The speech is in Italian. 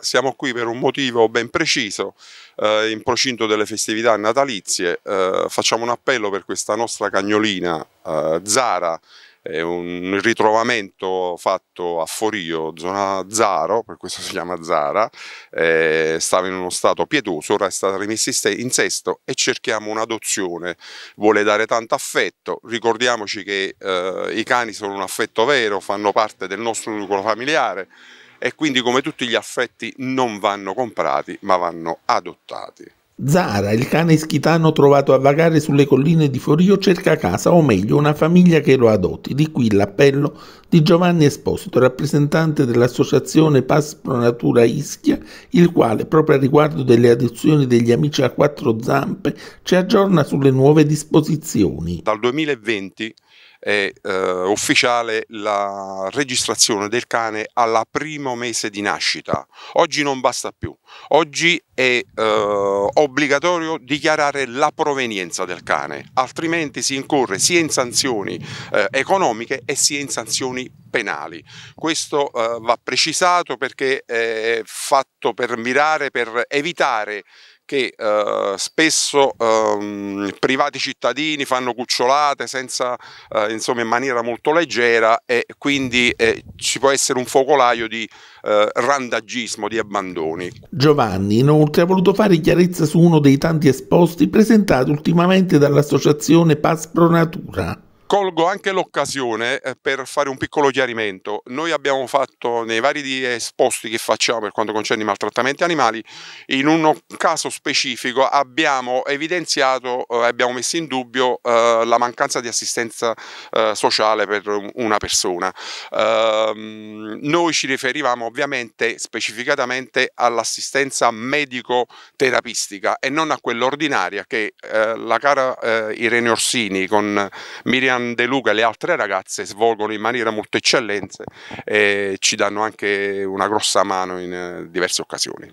siamo qui per un motivo ben preciso, eh, in procinto delle festività natalizie, eh, facciamo un appello per questa nostra cagnolina eh, Zara, è un ritrovamento fatto a Forio, zona Zaro, per questo si chiama Zara, eh, stava in uno stato pietoso, ora è stata rimessa in sesto e cerchiamo un'adozione, vuole dare tanto affetto, ricordiamoci che eh, i cani sono un affetto vero, fanno parte del nostro nucleo familiare, e quindi come tutti gli affetti non vanno comprati ma vanno adottati. Zara, il cane ischitano trovato a vagare sulle colline di Forio, cerca casa, o meglio, una famiglia che lo adotti. Di qui l'appello di Giovanni Esposito, rappresentante dell'associazione Pass Pro Natura Ischia, il quale, proprio a riguardo delle adozioni degli amici a quattro zampe, ci aggiorna sulle nuove disposizioni. Dal 2020 è eh, ufficiale la registrazione del cane al primo mese di nascita. Oggi non basta più, oggi è eh, obbligatorio dichiarare la provenienza del cane, altrimenti si incorre sia in sanzioni eh, economiche e sia in sanzioni penali. Questo eh, va precisato perché è fatto per mirare, per evitare che eh, spesso eh, privati cittadini fanno cucciolate senza, eh, insomma, in maniera molto leggera e quindi eh, ci può essere un focolaio di eh, randagismo, di abbandoni. Giovanni inoltre ha voluto fare chiarezza su uno dei tanti esposti presentati ultimamente dall'associazione Paz Pro Natura. Colgo anche l'occasione eh, per fare un piccolo chiarimento. Noi abbiamo fatto nei vari esposti che facciamo per quanto concerne i maltrattamenti animali, in un caso specifico abbiamo evidenziato, eh, abbiamo messo in dubbio eh, la mancanza di assistenza sociale per una persona. Ehm, noi ci riferivamo ovviamente specificatamente all'assistenza medico-terapistica e non a quella ordinaria che la cara Irene Orsini con Miriam Gian De Luca e le altre ragazze svolgono in maniera molto eccellente e eh, ci danno anche una grossa mano in eh, diverse occasioni.